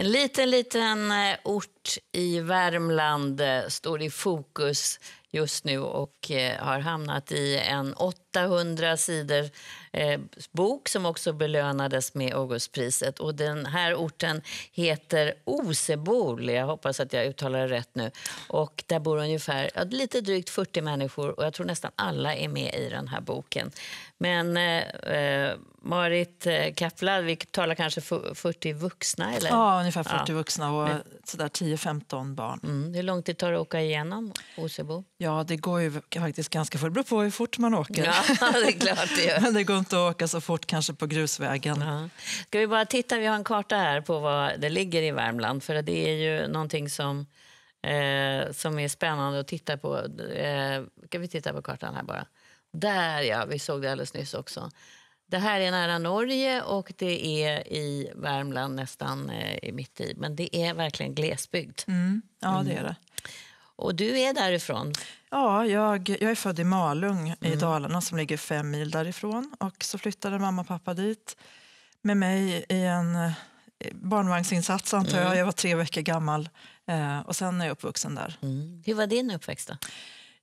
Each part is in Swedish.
En liten, liten eh, ort i Värmland eh, står i fokus just nu och eh, har hamnat i en 800 sidor eh, bok som också belönades med Augustpriset. Och den här orten heter Osebol, jag hoppas att jag uttalar det rätt nu. Och där bor ungefär lite drygt 40 människor och jag tror nästan alla är med i den här boken. Men eh, eh Marit Kaplan, vi talar kanske 40 vuxna? Eller? Ja, ungefär 40 ja. vuxna och 10-15 barn. Mm. Hur lång tid tar det att åka igenom Osebo? Ja, det går ju faktiskt ganska fort. Det beror på hur fort man åker. Ja, det är klart det Men det går inte att åka så fort kanske på grusvägen. Ja. Ska vi bara titta, vi har en karta här på var det ligger i Värmland. För det är ju någonting som, eh, som är spännande att titta på. Eh, kan vi titta på kartan här bara? Där ja, vi såg det alldeles nyss också. Det här är nära Norge och det är i Värmland nästan eh, mitt i. Men det är verkligen glesbygd. Mm. Ja, det är mm. det. Och du är därifrån? Ja, jag, jag är född i Malung mm. i Dalarna som ligger fem mil därifrån. Och så flyttade mamma och pappa dit med mig i en eh, barnvagnsinsats antar jag. Mm. Jag var tre veckor gammal eh, och sen är jag uppvuxen där. Mm. Hur var din uppväxt då?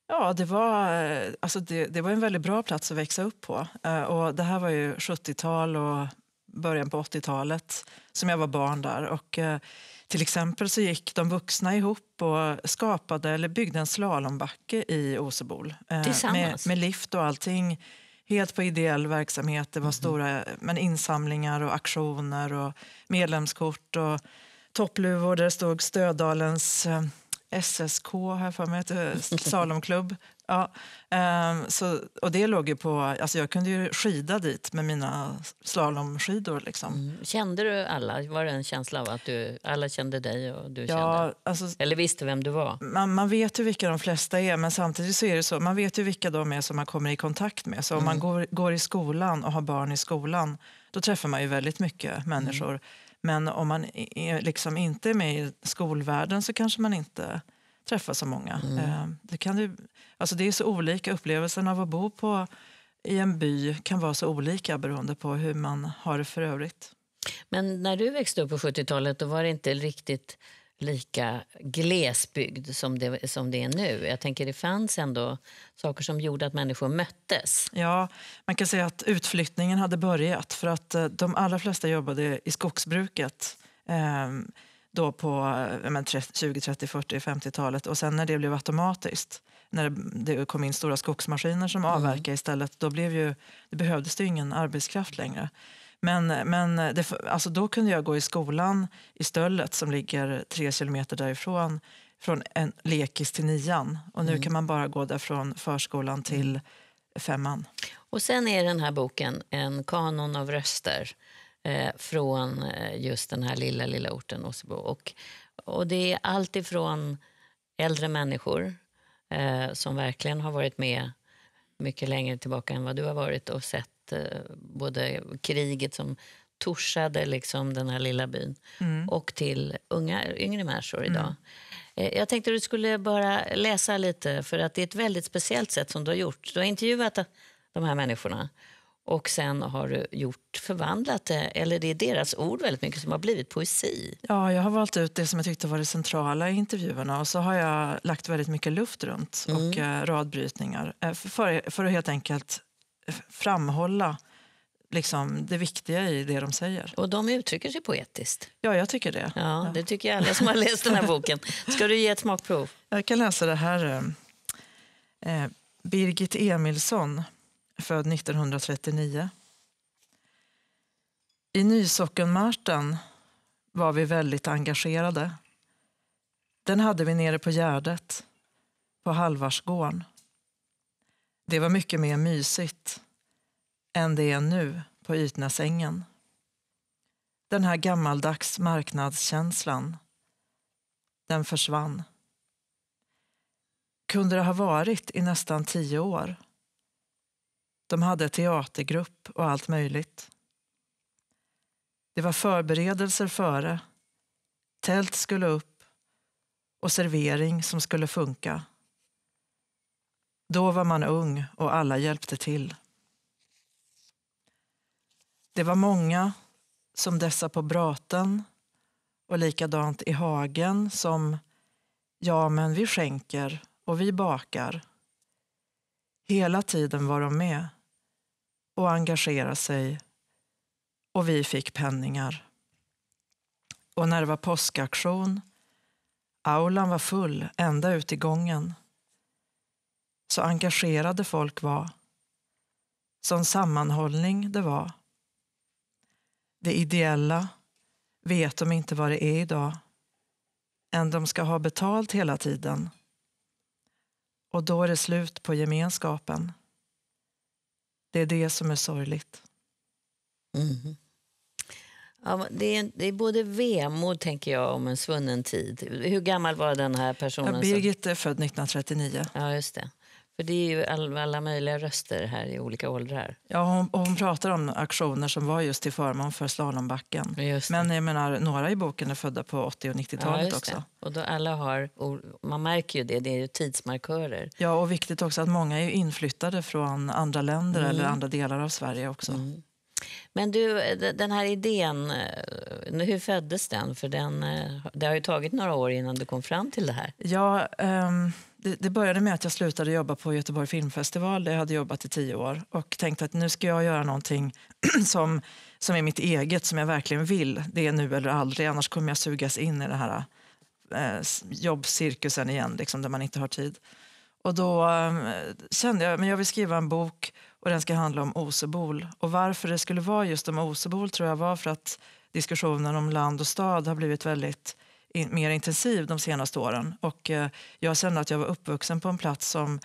Ja, det var, eh, alltså det, det, var en väldigt bra plats att växa upp på. Eh, och det här var ju 70-tal och början på 80-talet som jag var barn där. Och, eh, till exempel så gick de vuxna ihop och skapade eller byggde en slalombacke i Osebol. Eh, med, med lift och allting. Helt på ideell verksamhet. Det var mm. stora men insamlingar och aktioner och medlemskort och toppluvor där det stod Stödalens eh, SSK, här för mig, Slalomklubb, Ja, um, så, och det låg ju på, alltså jag kunde ju skida dit med mina slalomskidor. Liksom. Mm. Kände du alla? Var det en känsla av att du, alla kände dig? och du ja, kände? Alltså, Eller visste vem du var? Man, man, vet ju vilka de flesta är, men samtidigt så är det så, man vet ju vilka de är som man kommer i kontakt med. Så om man mm. går, går i skolan och har barn i skolan, då träffar man ju väldigt mycket mm. människor. Mm. Men om man är, liksom inte är med i skolvärlden så kanske man inte träffa så många. Mm. Ehm, det, kan du, alltså det är så olika, upplevelsen av att bo på, i en by kan vara så olika beroende på hur man har det för övrigt. Men när du växte upp på 70-talet då var det inte riktigt lika glesbygd som det, som det är nu. Jag tänker det fanns ändå saker som gjorde att människor möttes. Ja, man kan säga att utflyttningen hade börjat för att eh, de allra flesta jobbade i skogsbruket. Ehm, då på 20, 30, 40, 50-talet och sen när det blev automatiskt när det kom in stora skogsmaskiner som avverkade mm. istället, då blev ju, det behövdes det ingen arbetskraft längre. Men, men det, alltså då kunde jag gå i skolan i Stöllet som ligger tre kilometer därifrån, från en lekis till nian. Och nu mm. kan man bara gå där från förskolan till mm. femman. Och sen är den här boken en kanon av röster eh, från eh, just den här lilla, lilla orten Åsebo. Och, och det är allt ifrån äldre människor eh, som verkligen har varit med mycket längre tillbaka än vad du har varit och sett eh, både kriget som torsade liksom den här lilla byn mm. och till unga, yngre människor idag. Mm. Eh, jag tänkte att du skulle bara läsa lite, för att det är ett väldigt speciellt sätt som du har gjort. Du har intervjuat de här människorna och sen har du gjort, förvandlat det, eller det är deras ord väldigt mycket som har blivit poesi. Ja, jag har valt ut det som jag tyckte var det centrala i intervjuerna och så har jag lagt väldigt mycket luft runt mm. och eh, radbrytningar eh, för, för att helt enkelt framhålla liksom, det viktiga i det de säger. Och de uttrycker sig poetiskt. Ja, jag tycker det. Ja, ja. Det tycker alla som har läst den här boken. Ska du ge ett smakprov? Jag kan läsa det här. Eh, eh Birgit Emilsson född 1939. I Nysockenmarten var vi väldigt engagerade. Den hade vi nere på Gärdet, på Halvarsgården. Det var mycket mer mysigt än det är nu på Ytnäsängen. Den här gammaldags marknadskänslan, den försvann. Kunde det ha varit i nästan tio år? De hade teatergrupp och allt möjligt. Det var förberedelser före. Tält skulle upp och servering som skulle funka. Då var man ung och alla hjälpte till. Det var många, som dessa på Braten och likadant i Hagen, som ja, men vi skänker och vi bakar. Hela tiden var de med och engagera sig och vi fick penningar. Och när det var påskaktion, aulan var full ända ut i gången. Så engagerade folk var. Sån sammanhållning det var. Det ideella vet de inte vad det är idag än de ska ha betalt hela tiden. Och då är det slut på gemenskapen. Det är det som är sorgligt. Mm. Ja, det, är, det är både vemod, tänker jag, om en svunnen tid. Hur gammal var den här personen? Ja, Birgit är född 1939. Ja, just det. För det är ju alla möjliga röster här i olika åldrar. Ja, hon, hon pratar om aktioner som var just till förmån för slalombacken. Men jag menar, några i boken är födda på 80 och 90-talet ja, också. Och då alla har, man märker ju det, det är ju tidsmarkörer. Ja, och viktigt också att många är inflyttade från andra länder mm. eller andra delar av Sverige också. Mm. Men du, den här idén, eh, hur föddes den? För den, eh, det har ju tagit några år innan du kom fram till det här. Ja, um det, började med att jag slutade jobba på Göteborg filmfestival där jag hade jobbat i tio år och tänkte att nu ska jag göra någonting som, som är mitt eget, som jag verkligen vill. Det är nu eller aldrig, annars kommer jag sugas in i den här eh, jobbcirkusen igen, liksom, där man inte har tid. Och då eh, kände jag men jag vill skriva en bok och den ska handla om Osebol. Och varför det skulle vara just om Osebol tror jag var för att diskussionen om land och stad har blivit väldigt in, mer intensiv de senaste åren. Och eh, jag kände att jag var uppvuxen på en plats som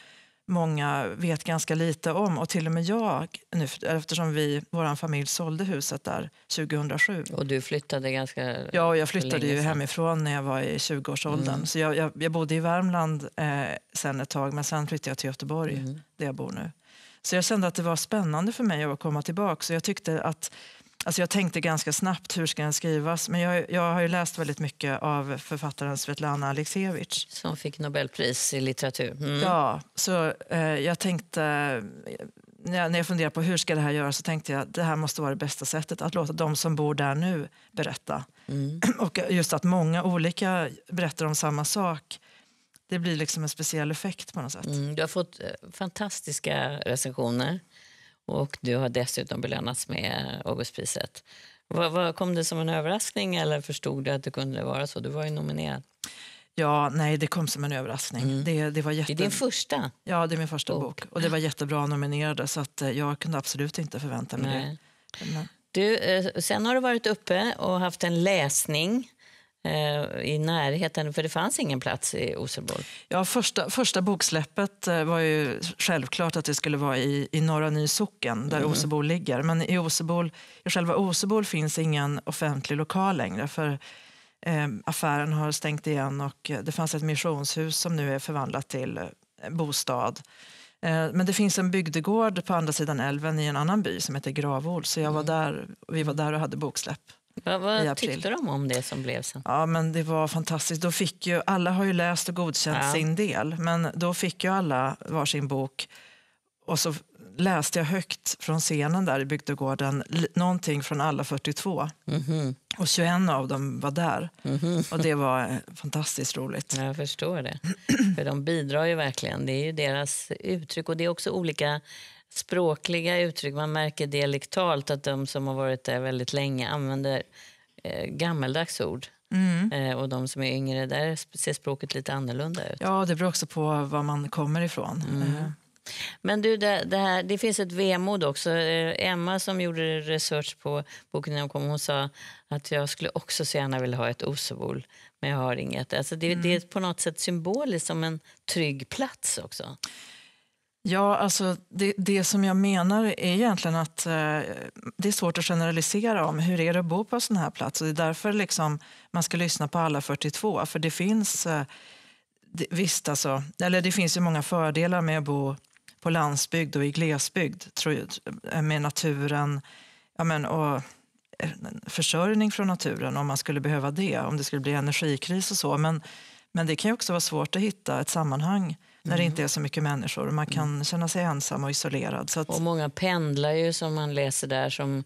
många vet ganska lite om. Och till och med jag, nu, eftersom vi, vår familj sålde huset där 2007. Och du flyttade ganska Ja, och jag flyttade ju hemifrån när jag var i 20-årsåldern. Mm. Så jag, jag, jag, bodde i Värmland eh, sen ett tag, men sen flyttade jag till Göteborg, mm. där jag bor nu. Så jag kände att det var spännande för mig att komma tillbaka. Så jag tyckte att Alltså jag tänkte ganska snabbt, hur ska den skrivas? Men jag, jag har läst väldigt mycket av författaren Svetlana Alexievich. Som fick Nobelpris i litteratur. Mm. Ja, så eh, jag tänkte, när jag funderade på hur ska det här göras så tänkte jag att det här måste vara det bästa sättet, att låta de som bor där nu berätta. Mm. Och just att många olika berättar om samma sak det blir liksom en speciell effekt på något sätt. Mm, du har fått eh, fantastiska recensioner och du har dessutom belönats med Augustpriset. Vad, vad, kom det som en överraskning eller förstod du att det kunde vara så? Du var ju nominerad. Ja, nej, det kom som en överraskning. Mm. Det, det, var jätte... det är din första? Ja, det är min första bok. bok. Och det var jättebra nominerade så att eh, jag kunde absolut inte förvänta mig nej. det. Men... Du, eh, sen har du varit uppe och haft en läsning Eh, i närheten, för det fanns ingen plats i Oselborg. Ja, första, första boksläppet eh, var ju självklart att det skulle vara i, i Norra Nysocken där mm. Osebol ligger. Men i, Osebol, i själva Osebol finns ingen offentlig lokal längre för eh, affären har stängt igen och det fanns ett missionshus som nu är förvandlat till bostad. men det finns en bygdegård på andra sidan älven i en annan by som heter Gravol, så jag var mm. där, vi var där och hade boksläpp. Va, vad tyckte de om det som blev sen? Ja, men det var fantastiskt. Då fick ju, alla har ju läst och godkänt ja. sin del, men då fick ju alla varsin bok. Och så läste jag högt från scenen där i bygdegården, nånting från alla 42. Mm -hmm. Och 21 av dem var där. Mm -hmm. Och det var eh, fantastiskt roligt. Jag förstår det. För de bidrar ju verkligen. Det är ju deras uttryck och det är också olika språkliga uttryck. Man märker dialektalt att de som har varit där väldigt länge använder eh, gammeldags ord. Mm. Eh, och de som är yngre, där ser språket lite annorlunda ut. Ja, det beror också på var man kommer ifrån. Mm. Eh. Men du, det, det, här, det finns ett vemod också. Eh, Emma som gjorde research på boken när hon kom, hon sa att jag skulle också så gärna vilja ha ett Osebol, men jag har inget. Alltså det, mm. det är på något sätt symboliskt som en trygg plats också. Ja, alltså det, det, som jag menar är egentligen att eh, det är svårt att generalisera om hur är det att bo på en sån här plats. Och det är därför liksom man ska lyssna på alla 42. För det finns, eh, det, visst alltså, eller det finns ju många fördelar med att bo på landsbygd och i glesbygd jag, eh, med naturen ja, men, och eh, försörjning från naturen om man skulle behöva det, om det skulle bli energikris och så. Men, men det kan också vara svårt att hitta ett sammanhang när det inte mm. är så mycket människor. Man mm. kan känna sig ensam och isolerad. Så att... Och många pendlar ju som man läser där som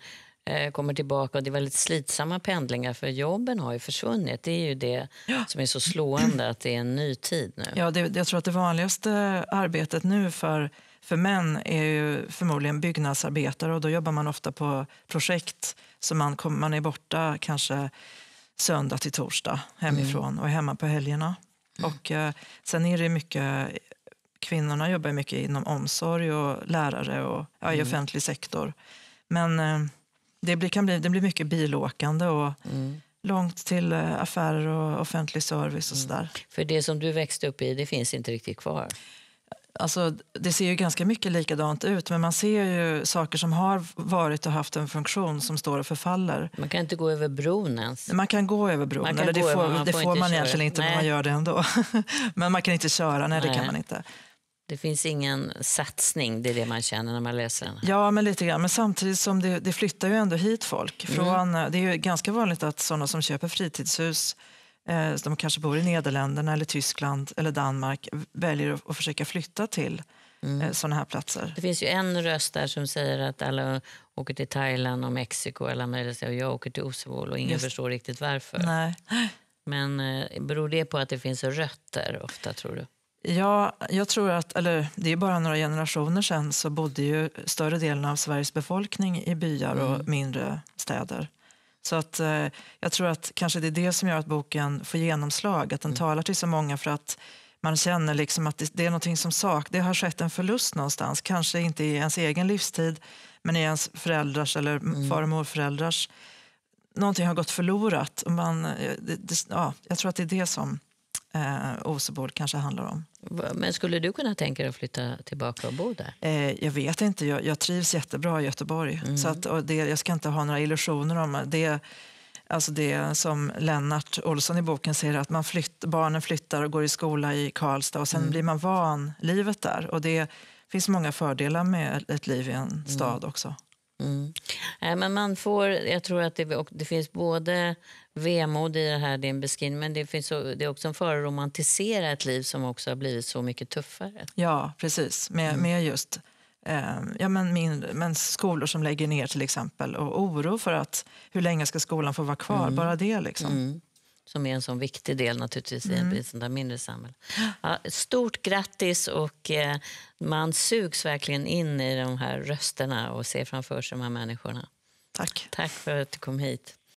eh, kommer tillbaka och det är väldigt slitsamma pendlingar för jobben har ju försvunnit. Det är ju det ja. som är så slående att det är en ny tid nu. Ja, det, jag tror att det vanligaste arbetet nu för för män är ju förmodligen byggnadsarbetare och då jobbar man ofta på projekt så man, kom, man är borta kanske söndag till torsdag hemifrån mm. och är hemma på helgerna. Och eh, sen är det mycket, kvinnorna jobbar mycket inom omsorg och lärare och ja, i mm. offentlig sektor. Men eh, det, blir, kan bli, det blir mycket bilåkande och mm. långt till eh, affärer och offentlig service och mm. sådär. För det som du växte upp i, det finns inte riktigt kvar? Alltså, det ser ju ganska mycket likadant ut men man ser ju saker som har varit och haft en funktion som står och förfaller. Man kan inte gå över bron ens. Man kan gå över bron, eller det, över, får, man, det får man, man egentligen inte nej. men man gör det ändå. men man kan inte köra, nej, nej. det kan man inte. Det finns ingen satsning, det är det man känner när man läser den. Ja, men lite grann. Men samtidigt som det, det flyttar ju ändå hit folk. Mm. Från, mm. Det är ju ganska vanligt att sådana som köper fritidshus eh, som kanske bor i Nederländerna, eller Tyskland eller Danmark väljer att, att försöka flytta till mm. eh, sådana här platser. Det finns ju en röst där som säger att alla åker till Thailand och Mexiko alla möjliga och jag åker till Osvald och ingen Just. förstår riktigt varför. Nej. Men eh, beror det på att det finns rötter ofta tror du? Ja, jag tror att, eller det är bara några generationer sedan så bodde ju större delen av Sveriges befolkning i byar mm. och mindre städer. Så att, eh, jag tror att kanske det är det som gör att boken får genomslag, att den mm. talar till så många för att man känner liksom att det, det är någonting som sak. Det har skett en förlust någonstans, kanske inte i ens egen livstid, men i ens föräldrars eller mm. far och morföräldrars. Någonting har gått förlorat. Och man, eh, det, det, ja, jag tror att det är det som eh, Osebol kanske handlar om. Men skulle du kunna tänka dig att flytta tillbaka och bo där? Eh, jag vet inte. Jag, jag, trivs jättebra i Göteborg. Mm. Så att, och det, jag ska inte ha några illusioner om det. Alltså det som Lennart Olsson i boken säger, att man flytt, barnen flyttar och går i skola i Karlstad och sen mm. blir man van livet där. Och det finns många fördelar med ett liv i en mm. stad också. Mm. men man får, jag tror att det, det finns både vemod i det här, det beskrivning, men det, finns, det är också en fara att romantisera ett liv som också har blivit så mycket tuffare. Ja, precis. Med, mm. med just eh, ja, men min, men skolor som lägger ner till exempel och oro för att hur länge ska skolan få vara kvar? Mm. Bara det liksom. Mm. Som är en sån viktig del naturligtvis i mm. ett mindre samhälle. Ja, stort grattis och eh, man sugs verkligen in i de här rösterna och ser framför sig de här människorna. Tack. Tack för att du kom hit.